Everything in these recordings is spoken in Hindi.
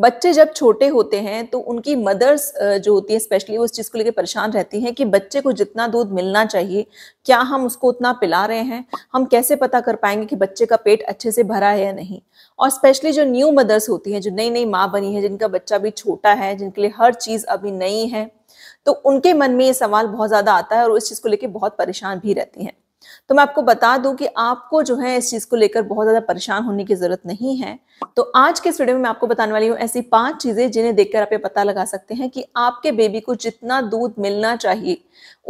बच्चे जब छोटे होते हैं तो उनकी मदर्स जो होती है स्पेशली वो इस चीज़ को लेकर परेशान रहती हैं कि बच्चे को जितना दूध मिलना चाहिए क्या हम उसको उतना पिला रहे हैं हम कैसे पता कर पाएंगे कि बच्चे का पेट अच्छे से भरा है या नहीं और स्पेशली जो न्यू मदर्स होती हैं जो नई नई माँ बनी है जिनका बच्चा अभी छोटा है जिनके लिए हर चीज़ अभी नई है तो उनके मन में ये सवाल बहुत ज़्यादा आता है और उस चीज़ को लेकर बहुत परेशान भी रहती हैं तो मैं आपको बता दूं कि आपको जो है इस चीज़ को लेकर बहुत ज़्यादा परेशान होने की ज़रूरत नहीं है तो आज के इस वीडियो में मैं आपको बताने वाली हूँ ऐसी पांच चीज़ें जिन्हें देखकर आप ये पता लगा सकते हैं कि आपके बेबी को जितना दूध मिलना चाहिए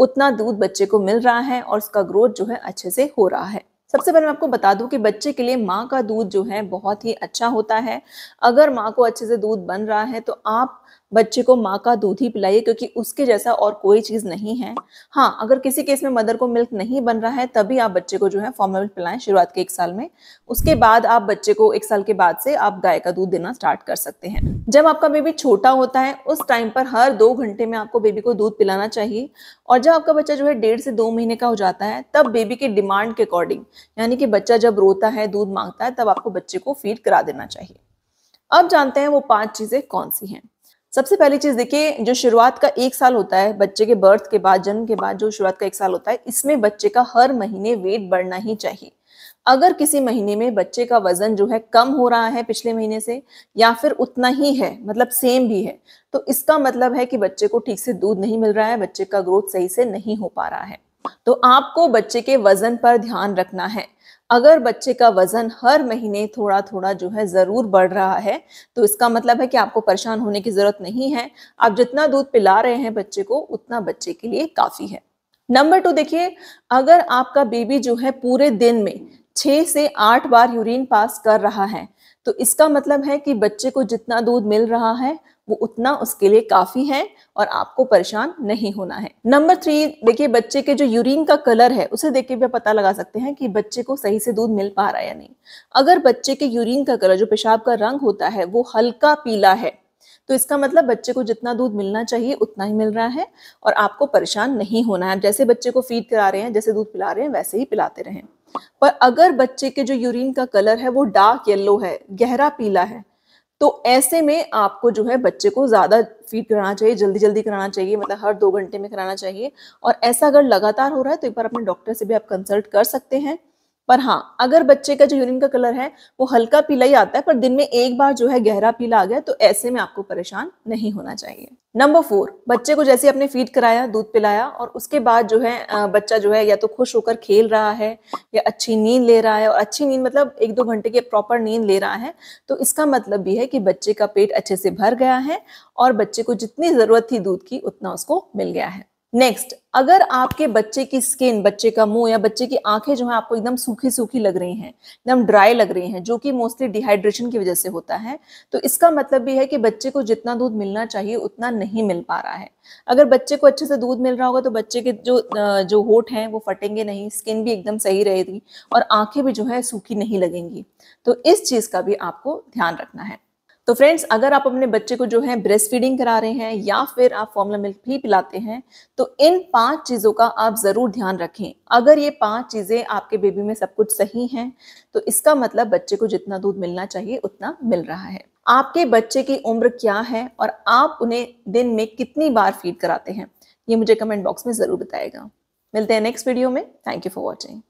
उतना दूध बच्चे को मिल रहा है और उसका ग्रोथ जो है अच्छे से हो रहा है सबसे पहले मैं आपको बता दूं कि बच्चे के लिए माँ का दूध जो है बहुत ही अच्छा होता है अगर माँ को अच्छे से दूध बन रहा है तो आप बच्चे को माँ का दूध ही पिलाइए क्योंकि उसके जैसा और कोई चीज़ नहीं है हाँ अगर किसी केस में मदर को मिल्क नहीं बन रहा है तभी आप बच्चे को जो है फॉर्मल मिल्क पिलाएं शुरुआत के एक साल में उसके बाद आप बच्चे को एक साल के बाद से आप गाय का दूध देना स्टार्ट कर सकते हैं जब आपका बेबी छोटा होता है उस टाइम पर हर दो घंटे में आपको बेबी को दूध पिलाना चाहिए और जब आपका बच्चा जो है डेढ़ से दो महीने का हो जाता है तब बेबी के डिमांड के अकॉर्डिंग यानी कि बच्चा जब रोता है दूध मांगता है तब आपको बच्चे को फीड करा देना चाहिए अब जानते हैं वो पांच चीज़ें कौन सी हैं सबसे पहली चीज देखिए जो शुरुआत का एक साल होता है बच्चे के बर्थ के बाद जन्म के बाद जो शुरुआत का एक साल होता है इसमें बच्चे का हर महीने वेट बढ़ना ही चाहिए अगर किसी महीने में बच्चे का वजन जो है कम हो रहा है पिछले महीने से या फिर उतना ही है मतलब सेम भी है तो इसका मतलब है कि बच्चे को ठीक से दूध नहीं मिल रहा है बच्चे का ग्रोथ सही से नहीं हो पा रहा है तो आपको बच्चे के वजन पर ध्यान रखना है अगर बच्चे का वजन हर महीने थोड़ा थोड़ा जो है ज़रूर बढ़ रहा है तो इसका मतलब है कि आपको परेशान होने की ज़रूरत नहीं है आप जितना दूध पिला रहे हैं बच्चे को उतना बच्चे के लिए काफ़ी है नंबर टू देखिए अगर आपका बेबी जो है पूरे दिन में छह से आठ बार यूरिन पास कर रहा है तो इसका मतलब है कि बच्चे को जितना दूध मिल रहा है वो उतना उसके लिए काफ़ी है और आपको परेशान नहीं होना है नंबर थ्री देखिए बच्चे के जो यूरिन का कलर है उसे देख के भी पता लगा सकते हैं कि बच्चे को सही से दूध मिल पा रहा है या नहीं अगर बच्चे के यूरिन का कलर जो पेशाब का रंग होता है वो हल्का पीला है तो इसका मतलब बच्चे को जितना दूध मिलना चाहिए उतना ही मिल रहा है और आपको परेशान नहीं होना है जैसे बच्चे को फीड करा रहे हैं जैसे दूध पिला रहे हैं वैसे ही पिलाते रहें पर अगर बच्चे के जो यूरिन का कलर है वो डार्क येलो है गहरा पीला है तो ऐसे में आपको जो है बच्चे को ज़्यादा फीड कराना चाहिए जल्दी जल्दी कराना चाहिए मतलब हर दो घंटे में कराना चाहिए और ऐसा अगर लगातार हो रहा है तो एक बार अपने डॉक्टर से भी आप कंसल्ट कर सकते हैं पर हाँ अगर बच्चे का जो यूरिन का कलर है वो हल्का पीला ही आता है पर दिन में एक बार जो है गहरा पीला आ गया तो ऐसे में आपको परेशान नहीं होना चाहिए नंबर फोर बच्चे को जैसे आपने फीड कराया दूध पिलाया और उसके बाद जो है बच्चा जो है या तो खुश होकर खेल रहा है या अच्छी नींद ले रहा है और अच्छी नींद मतलब एक दो घंटे की प्रॉपर नींद ले रहा है तो इसका मतलब भी है कि बच्चे का पेट अच्छे से भर गया है और बच्चे को जितनी ज़रूरत थी दूध की उतना उसको मिल गया है नेक्स्ट अगर आपके बच्चे की स्किन बच्चे का मुंह या बच्चे की आंखें जो है आपको एकदम सूखी सूखी लग रही हैं एकदम ड्राई लग रही हैं जो कि मोस्टली डिहाइड्रेशन की वजह से होता है तो इसका मतलब भी है कि बच्चे को जितना दूध मिलना चाहिए उतना नहीं मिल पा रहा है अगर बच्चे को अच्छे से दूध मिल रहा होगा तो बच्चे के जो जो होठ हैं वो फटेंगे नहीं स्किन भी एकदम सही रहेगी और आंखें भी जो है सूखी नहीं लगेंगी तो इस चीज़ का भी आपको ध्यान रखना है तो फ्रेंड्स अगर आप अपने बच्चे को जो है ब्रेस्ट फीडिंग करा रहे हैं या फिर आप फॉर्मुला मिल्क भी पिलाते हैं तो इन पांच चीज़ों का आप ज़रूर ध्यान रखें अगर ये पांच चीज़ें आपके बेबी में सब कुछ सही हैं तो इसका मतलब बच्चे को जितना दूध मिलना चाहिए उतना मिल रहा है आपके बच्चे की उम्र क्या है और आप उन्हें दिन में कितनी बार फीड कराते हैं ये मुझे कमेंट बॉक्स में ज़रूर बताएगा मिलते हैं नेक्स्ट वीडियो में थैंक यू फॉर वॉचिंग